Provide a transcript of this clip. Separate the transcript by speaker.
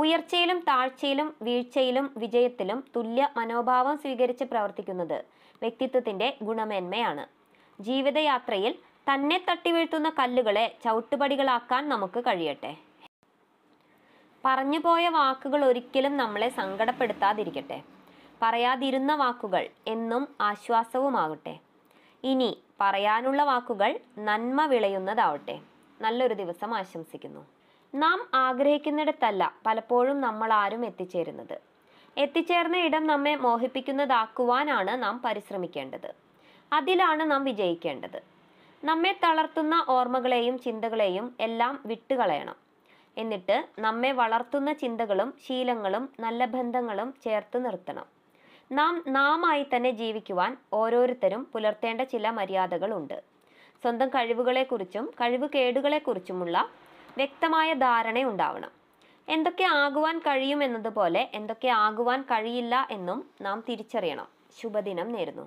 Speaker 1: ഉയർച്ചയിലും താഴ്ചയിലും വീഴ്ചയിലും വിജയത്തിലും തുല്യ മനോഭാവം സ്വീകരിച്ച് പ്രവർത്തിക്കുന്നത് വ്യക്തിത്വത്തിൻ്റെ ഗുണമേന്മയാണ് ജീവിതയാത്രയിൽ തന്നെ തട്ടിവീഴ്ത്തുന്ന കല്ലുകളെ ചവിട്ടുപടികളാക്കാൻ നമുക്ക് കഴിയട്ടെ പറഞ്ഞുപോയ വാക്കുകൾ ഒരിക്കലും നമ്മളെ സങ്കടപ്പെടുത്താതിരിക്കട്ടെ പറയാതിരുന്ന വാക്കുകൾ എന്നും ആശ്വാസവുമാകട്ടെ ഇനി പറയാനുള്ള വാക്കുകൾ നന്മ വിളയുന്നതാവട്ടെ നല്ലൊരു ദിവസം ആശംസിക്കുന്നു നാം ആഗ്രഹിക്കുന്നിടത്തല്ല പലപ്പോഴും നമ്മൾ ആരും എത്തിച്ചേരുന്നത് എത്തിച്ചേർന്ന ഇടം നമ്മെ മോഹിപ്പിക്കുന്നതാക്കുവാനാണ് നാം പരിശ്രമിക്കേണ്ടത് അതിലാണ് നാം വിജയിക്കേണ്ടത് നമ്മെ തളർത്തുന്ന ഓർമ്മകളെയും ചിന്തകളെയും എല്ലാം വിട്ടുകളയണം എന്നിട്ട് നമ്മെ വളർത്തുന്ന ചിന്തകളും ശീലങ്ങളും നല്ല ബന്ധങ്ങളും ചേർത്ത് നിർത്തണം നാം നാമായി തന്നെ ജീവിക്കുവാൻ ഓരോരുത്തരും പുലർത്തേണ്ട ചില മര്യാദകളുണ്ട് സ്വന്തം കഴിവുകളെക്കുറിച്ചും കഴിവ് കേടുകളെക്കുറിച്ചുമുള്ള വ്യക്തമായ ധാരണയുണ്ടാവണം എന്തൊക്കെ ആകുവാൻ കഴിയും എന്നതുപോലെ എന്തൊക്കെ ആകുവാൻ കഴിയില്ല എന്നും നാം തിരിച്ചറിയണം ശുഭദിനം നേരുന്നു